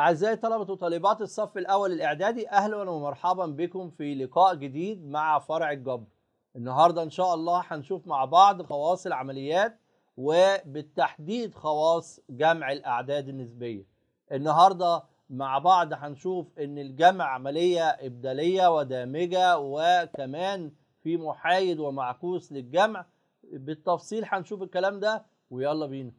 أعزائي طلبة وطالبات الصف الأول الإعدادي أهلا ومرحبا بكم في لقاء جديد مع فرع الجبر النهاردة إن شاء الله هنشوف مع بعض خواص العمليات وبالتحديد خواص جمع الأعداد النسبية النهاردة مع بعض هنشوف إن الجمع عملية إبدالية ودامجة وكمان في محايد ومعكوس للجمع بالتفصيل هنشوف الكلام ده ويلا بينا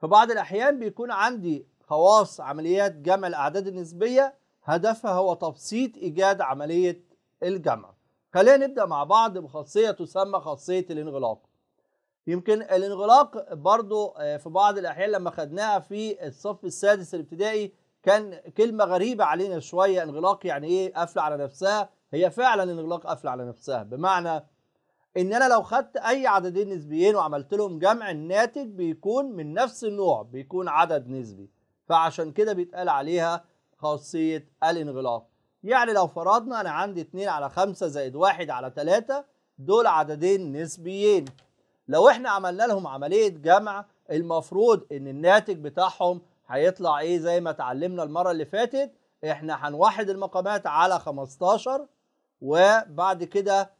في بعض الأحيان بيكون عندي خواص عمليات جمع الأعداد النسبية هدفها هو تبسيط إيجاد عملية الجمع خلينا نبدأ مع بعض بخاصية تسمى خاصية الانغلاق يمكن الانغلاق برضو آه، في بعض الأحيان لما خدناها في الصف السادس الابتدائي كان كلمة غريبة علينا شوية انغلاق يعني إيه قافلة على نفسها هي فعلا انغلاق قافلة على نفسها بمعنى ان انا لو خدت اي عددين نسبيين وعملت لهم جمع الناتج بيكون من نفس النوع بيكون عدد نسبي فعشان كده بيتقال عليها خاصية الانغلاق يعني لو فرضنا انا عندي 2 على 5 زائد 1 على 3 دول عددين نسبيين لو احنا عملنا لهم عملية جمع المفروض ان الناتج بتاعهم هيطلع ايه زي ما اتعلمنا المرة اللي فاتت احنا هنوحد المقامات على 15 وبعد كده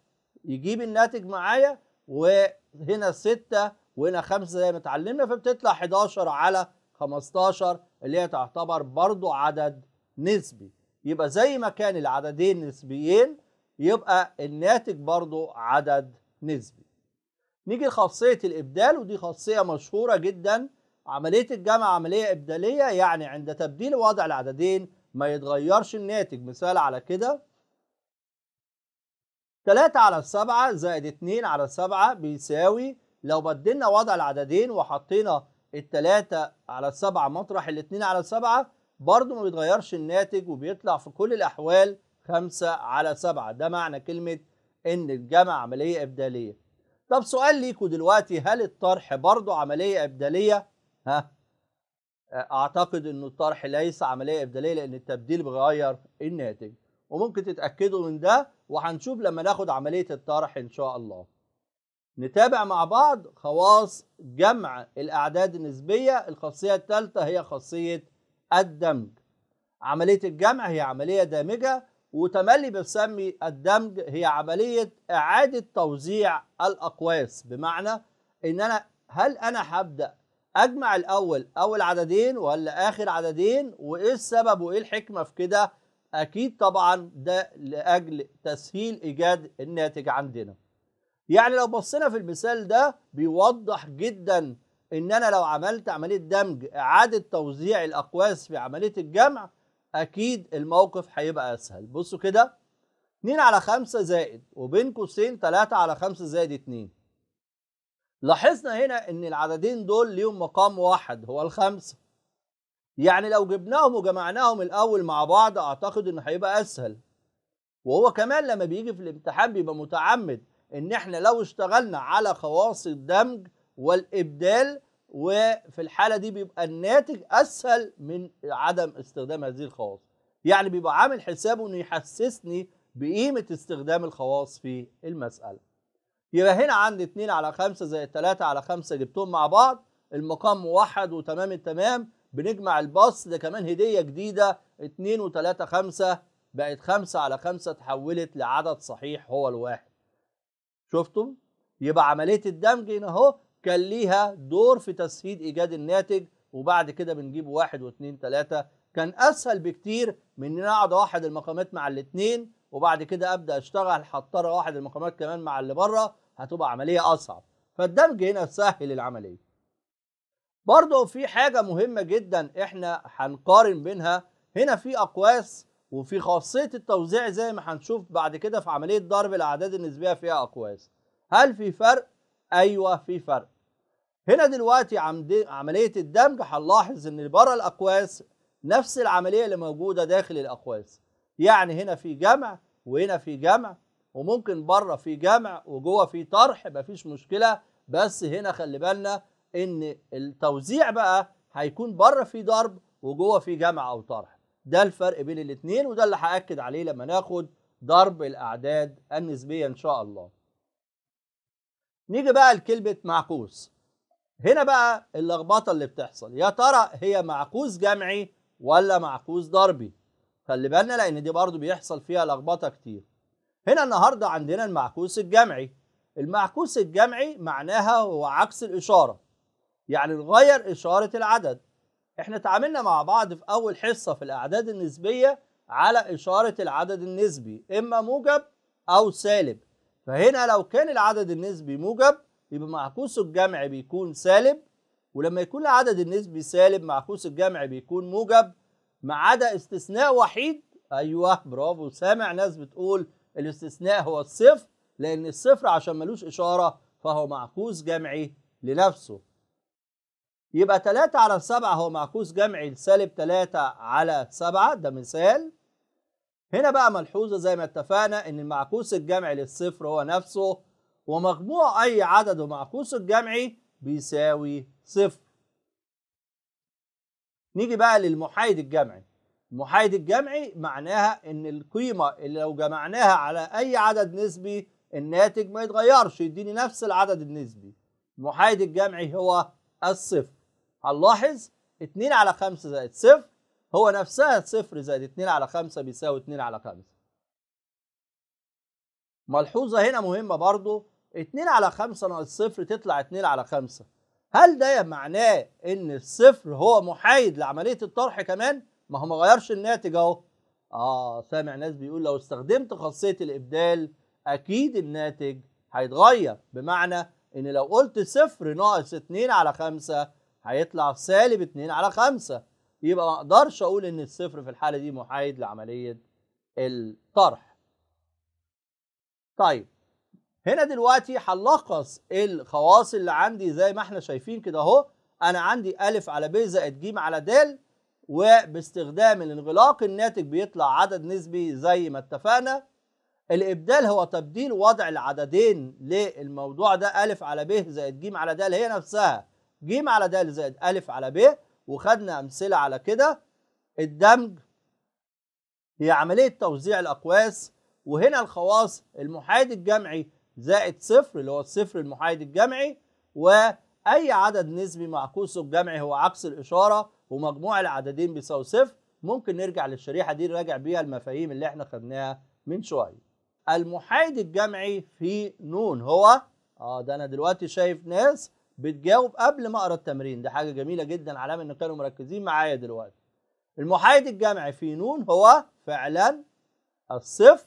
يجيب الناتج معايا وهنا 6 وهنا 5 زي ما اتعلمنا فبتطلع 11 على 15 اللي هي تعتبر برضو عدد نسبي يبقى زي ما كان العددين نسبيين يبقى الناتج برضو عدد نسبي نيجي لخاصية الإبدال ودي خاصية مشهورة جدا عملية الجمع عملية إبدالية يعني عند تبديل وضع العددين ما يتغيرش الناتج مثال على كده 3 على 7 زائد 2 على 7 بيساوي لو بدلنا وضع العددين وحطينا التلاتة على السبعة مطرح الاتنين على السبعة برضو ما بيتغيرش الناتج وبيطلع في كل الأحوال خمسة على سبعة ده معنى كلمة إن الجمع عملية إبدالية طب سؤال ليكوا دلوقتي هل الطرح برضو عملية إبدالية؟ ها؟ أعتقد إنه الطرح ليس عملية إبدالية لأن التبديل بيغير الناتج وممكن تتاكدوا من ده وهنشوف لما ناخد عمليه الطرح ان شاء الله نتابع مع بعض خواص جمع الاعداد النسبيه الخاصيه الثالثه هي خاصيه الدمج عمليه الجمع هي عمليه دامجه وتملي بنسمي الدمج هي عمليه اعاده توزيع الاقواس بمعنى ان انا هل انا هبدا اجمع الاول اول عددين ولا اخر عددين وايه السبب وايه الحكمه في كده أكيد طبعا ده لأجل تسهيل إيجاد الناتج عندنا يعني لو بصينا في المثال ده بيوضح جدا إن أنا لو عملت عملية دمج إعادة توزيع الأقواس في عملية الجمع أكيد الموقف هيبقى أسهل بصوا كده 2 على 5 زائد وبين قوسين 3 على 5 زائد 2 لاحظنا هنا إن العددين دول ليهم مقام واحد هو الخمسة يعني لو جبناهم وجمعناهم الاول مع بعض اعتقد انه هيبقى اسهل وهو كمان لما بيجي في الامتحان بيبقى متعمد ان احنا لو اشتغلنا على خواص الدمج والابدال وفي الحاله دي بيبقى الناتج اسهل من عدم استخدام هذه الخواص يعني بيبقى عامل حسابه انه يحسسني بقيمه استخدام الخواص في المساله يبقى هنا عندي 2 على 5 زائد 3 على 5 جبتهم مع بعض المقام موحد وتمام التمام بنجمع الباص ده كمان هدية جديدة 2 و3 5 بقت 5 على 5 تحولت لعدد صحيح هو الواحد شفتم؟ يبقى عملية الدمج هنا اهو كان ليها دور في تسهيل إيجاد الناتج وبعد كده بنجيب واحد واثنين ثلاثة كان أسهل بكتير من إن أنا أقعد أوحد المقامات مع الاثنين وبعد كده أبدأ أشتغل هضطر واحد المقامات كمان مع اللي بره هتبقى عملية أصعب فالدمج هنا سهل العملية برضه في حاجة مهمة جدا احنا هنقارن بينها هنا في أقواس وفي خاصية التوزيع زي ما هنشوف بعد كده في عملية ضرب الأعداد النسبية فيها أقواس هل في فرق؟ أيوه في فرق هنا دلوقتي عملية الدمج هنلاحظ إن بره الأقواس نفس العملية اللي موجودة داخل الأقواس يعني هنا في جمع وهنا في جمع وممكن بره في جمع وجوه في طرح مفيش مشكلة بس هنا خلي بالنا ان التوزيع بقى هيكون بره في ضرب وجوه في جمع او طرح ده الفرق بين الاثنين وده اللي هاكد عليه لما ناخد ضرب الاعداد النسبيه ان شاء الله نيجي بقى لكلمه معكوس هنا بقى اللخبطه اللي بتحصل يا ترى هي معكوس جمعي ولا معكوس ضربي خلي بالنا لان دي برضو بيحصل فيها لخبطه كتير هنا النهارده عندنا المعكوس الجمعي المعكوس الجمعي معناها هو عكس الاشاره يعني نغير إشارة العدد احنا اتعاملنا مع بعض في أول حصة في الأعداد النسبية على إشارة العدد النسبي إما موجب أو سالب فهنا لو كان العدد النسبي موجب يبقى معكوس الجمع بيكون سالب ولما يكون العدد النسبي سالب معكوس الجمع بيكون موجب ما عدا استثناء وحيد ايوه برافو سامع ناس بتقول الاستثناء هو الصفر لان الصفر عشان ملوش اشاره فهو معكوس جمعي لنفسه يبقى 3 على 7 هو معكوس جمعي لسالب 3 على 7 ده مثال هنا بقى ملحوظة زي ما اتفقنا ان المعكوس الجمعي للصفر هو نفسه ومجموع اي عدد ومعكوسه الجمعي بيساوي صفر نيجي بقى للمحايد الجمعي المحايد الجمعي معناها ان القيمة اللي لو جمعناها على اي عدد نسبي الناتج ما يتغيرش يديني نفس العدد النسبي المحايد الجمعي هو الصفر هنلاحظ 2 على 5 زائد 0 هو نفسها 0 زائد 2 على 5 بيساوي 2 على 5 ملحوظة هنا مهمة برضو 2 على 5 ناقص 0 تطلع 2 على 5 هل ده معناه ان الصفر هو محايد لعملية الطرح كمان؟ ما هو ما غيرش الناتج اهو اه سامع ناس بيقول لو استخدمت خاصية الابدال اكيد الناتج هيتغير بمعنى ان لو قلت صفر ناقص 2 على 5 هيطلع في سالب 2 على 5 يبقى ما اقدرش اقول ان الصفر في الحاله دي محايد لعمليه الطرح طيب هنا دلوقتي هنلخص الخواص اللي عندي زي ما احنا شايفين كده اهو انا عندي الف على ب زائد ج على د وباستخدام الانغلاق الناتج بيطلع عدد نسبي زي ما اتفقنا الابدال هو تبديل وضع العددين للموضوع ده الف على ب زائد ج على د هي نفسها ج على د زائد أ على ب وخدنا أمثلة على كده الدمج هي عملية توزيع الأقواس وهنا الخواص المحايد الجمعي زائد صفر اللي هو الصفر المحايد الجمعي وأي عدد نسبي معكوسه الجمعي هو عكس الإشارة ومجموع العددين بيساوي صفر ممكن نرجع للشريحة دي نراجع بيها المفاهيم اللي احنا خدناها من شوية المحايد الجمعي في نون هو اه ده انا دلوقتي شايف ناس بتجاوب قبل ما اقرا التمرين دي حاجه جميله جدا علامه ان كانوا مركزين معايا دلوقتي المحايد الجمعي في نون هو فعلا الصفر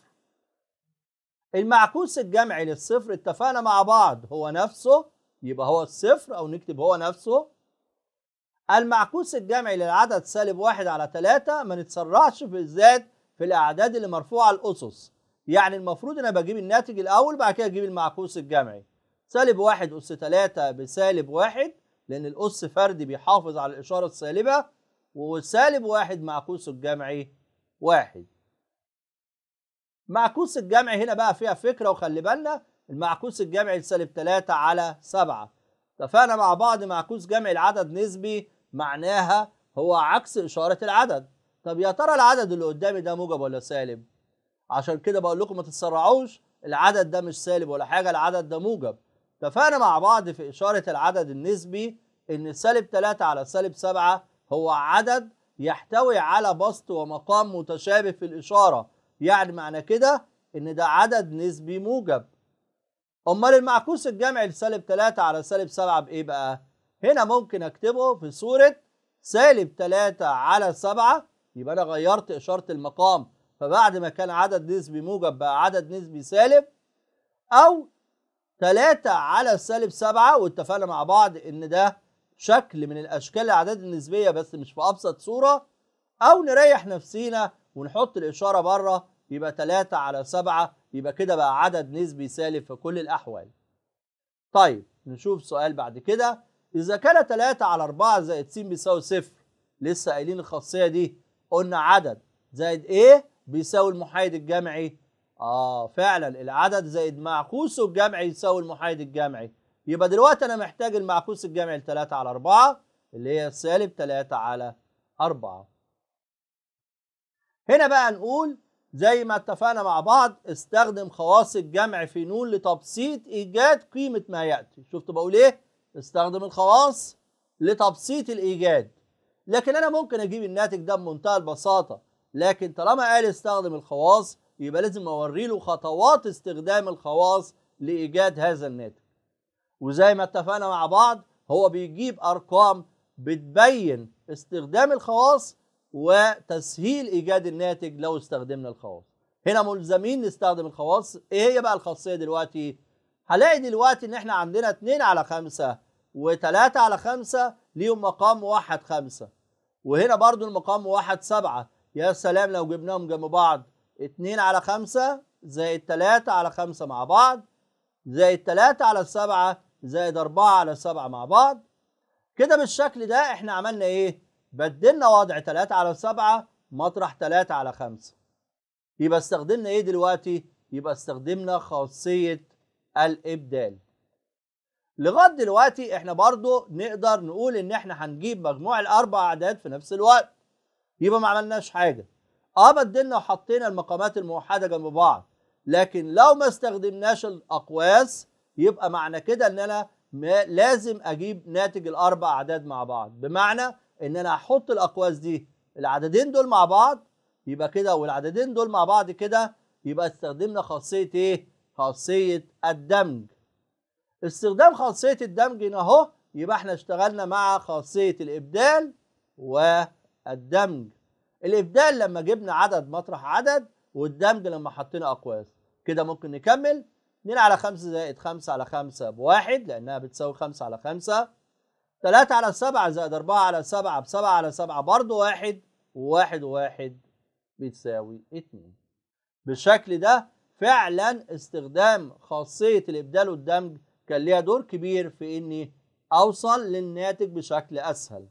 المعكوس الجمعي للصفر اتفقنا مع بعض هو نفسه يبقى هو الصفر او نكتب هو نفسه المعكوس الجمعي للعدد سالب واحد على ثلاثة ما نتسرعش في الزاد في الأعداد اللي مرفوعة الأسس يعني المفروض أنا بجيب الناتج الأول بعد كده أجيب المعكوس الجمعي سالب واحد أس تلاتة بسالب واحد لأن الأس فردي بيحافظ على الإشارة السالبة وسالب واحد معكوسه الجمعي واحد معكوس الجمعي هنا بقى فيها فكرة وخلي بالنا المعكوس الجمعي لسالب تلاتة على سبعة اتفقنا مع بعض معكوس جمعي العدد نسبي معناها هو عكس إشارة العدد طب يا ترى العدد اللي قدامي ده موجب ولا سالب عشان كده بقول لكم ما تتسرعوش العدد ده مش سالب ولا حاجة العدد ده موجب اتفقنا مع بعض في إشارة العدد النسبي إن سالب 3 على سالب 7 هو عدد يحتوي على بسط ومقام متشابه في الإشارة يعني معنى كده إن ده عدد نسبي موجب أمال المعكوس الجمعي لسالب 3 على سالب 7 بإيه بقى؟ هنا ممكن أكتبه في صورة سالب 3 على 7 يبقى أنا غيرت إشارة المقام فبعد ما كان عدد نسبي موجب بقى عدد نسبي سالب أو 3 على سالب 7 واتفقنا مع بعض ان ده شكل من الاشكال الاعداد النسبيه بس مش في ابسط صوره او نريح نفسينا ونحط الاشاره بره يبقى 3 على 7 يبقى كده بقى عدد نسبي سالب في كل الاحوال. طيب نشوف سؤال بعد كده اذا كان 3 على 4 زائد س بيساوي صفر لسه قايلين الخاصيه دي قلنا عدد زائد ايه بيساوي المحايد الجمعي اه فعلا العدد زائد معكوسه الجمعي يساوي المحايد الجمعي يبقى دلوقتي انا محتاج المعكوس الجمعي ل 3 على 4 اللي هي سالب 3 على 4 هنا بقى نقول زي ما اتفقنا مع بعض استخدم خواص الجمع في نون لتبسيط ايجاد قيمه ما ياتي شفت بقول ايه استخدم الخواص لتبسيط الايجاد لكن انا ممكن اجيب الناتج ده بمنتهى البساطه لكن طالما قال استخدم الخواص يبقى لازم اوري له خطوات استخدام الخواص لايجاد هذا الناتج وزي ما اتفقنا مع بعض هو بيجيب ارقام بتبين استخدام الخواص وتسهيل ايجاد الناتج لو استخدمنا الخواص هنا ملزمين نستخدم الخواص ايه هي بقى الخاصيه دلوقتي هلاقي دلوقتي ان احنا عندنا 2 على 5 و3 على 5 ليهم مقام 1 5 وهنا برضو المقام 1 7 يا سلام لو جبناهم جنب بعض 2 على 5 زائد 3 على 5 مع بعض زائد 3 على 7 زائد 4 على 7 مع بعض كده بالشكل ده احنا عملنا ايه؟ بدلنا وضع 3 على 7 مطرح 3 على 5 يبقى استخدمنا ايه دلوقتي؟ يبقى استخدمنا خاصية الإبدال لغاية دلوقتي احنا برضو نقدر نقول ان احنا هنجيب مجموع الأربع أعداد في نفس الوقت يبقى ما عملناش حاجة اه بدلنا وحطينا المقامات الموحده جنب بعض لكن لو ما استخدمناش الاقواس يبقى معنى كده ان انا لازم اجيب ناتج الاربع اعداد مع بعض بمعنى ان انا احط الاقواس دي العددين دول مع بعض يبقى كده والعددين دول مع بعض كده يبقى استخدمنا خاصيه ايه خاصيه الدمج استخدام خاصيه الدمج هنا اهو يبقى احنا اشتغلنا مع خاصيه الابدال والدمج الابدال لما جبنا عدد مطرح عدد والدمج لما حطينا اقواس كده ممكن نكمل 2 على 5 زائد 5 على 5 بواحد لانها بتساوي 5 على 5 3 على 7 زائد 4 على 7 ب 7 على 7 برضه واحد وواحد وواحد بتساوي 2 بالشكل ده فعلا استخدام خاصية الإبدال والدمج كان ليها دور كبير في إني أوصل للناتج بشكل أسهل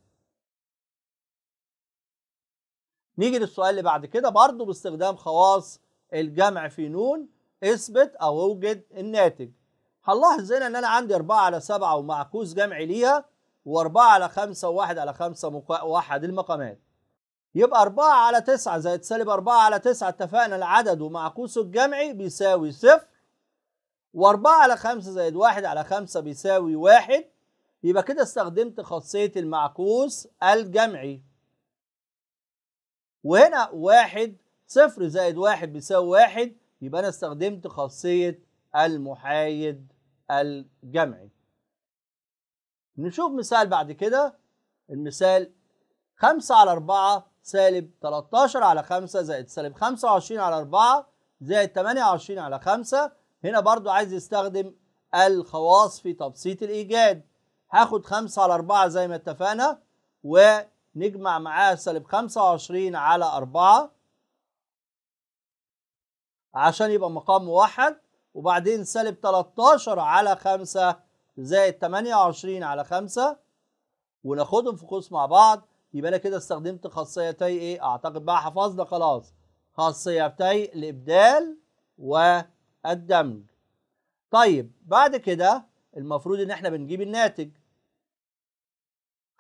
نيجي للسؤال اللي بعد كده برضه باستخدام خواص الجمع في نون اثبت او اوجد الناتج هنلاحظ هنا ان انا عندي 4 على 7 ومعكوس جمعي ليها و4 على 5 و1 على 5 موحد المقامات يبقى 4 على 9 زائد سالب 4 على 9 اتفقنا العدد ومعكوسه الجمعي بيساوي 0 و4 على 5 زائد 1 على 5 بيساوي 1 يبقى كده استخدمت خاصية المعكوس الجمعي وهنا واحد صفر زائد واحد بيساوي واحد يبقى أنا استخدمت خاصية المحايد الجمعي نشوف مثال بعد كده المثال 5 على 4 سالب 13 على 5 زائد سالب 25 على 4 زائد 28 على 5 هنا برضو عايز يستخدم الخواص في تبسيط الإيجاد هاخد 5 على 4 زي ما اتفقنا و نجمع معاه سالب 25 على 4 عشان يبقى مقام موحد وبعدين سالب 13 على 5 زائد 28 على 5 وناخدهم في قوس مع بعض يبقى انا كده استخدمت خاصيتي ايه اعتقد بقى حفظنا خلاص خاصيتي الابدال والدمج طيب بعد كده المفروض ان احنا بنجيب الناتج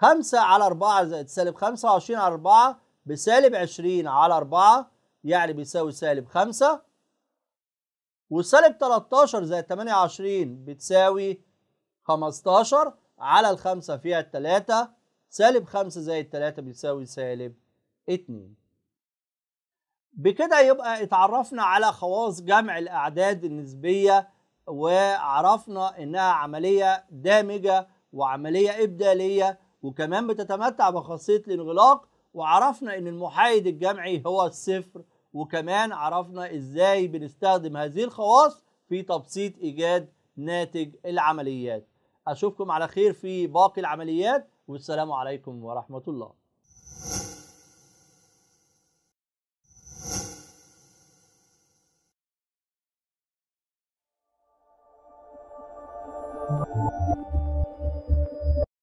5 على 4 زائد سالب 25 على 4 بسالب 20 على 4 يعني بيساوي سالب 5 وسالب 13 زائد 28 بتساوي 15 على ال 5 فيها 3 سالب 5 زائد 3 بيساوي سالب 2 بكده يبقى اتعرفنا على خواص جمع الأعداد النسبية وعرفنا إنها عملية دامجة وعملية إبدالية وكمان بتتمتع بخاصية الانغلاق وعرفنا ان المحايد الجمعي هو الصفر وكمان عرفنا ازاي بنستخدم هذه الخواص في تبسيط ايجاد ناتج العمليات اشوفكم على خير في باقي العمليات والسلام عليكم ورحمة الله